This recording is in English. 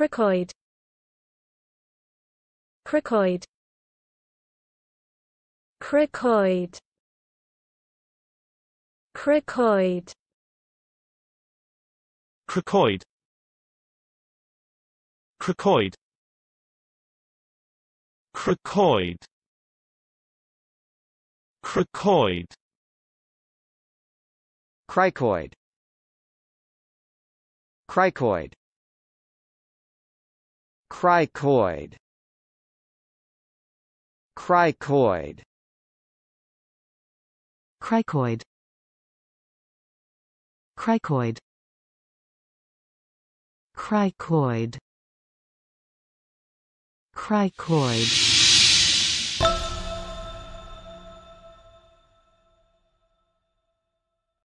Cricoid Cricoid Cricoid Cricoid Cricoid Cricoid Cricoid Cricoid Cricoid Cricoid Cricoid Cricoid Cricoid Cricoid Cricoid Cricoid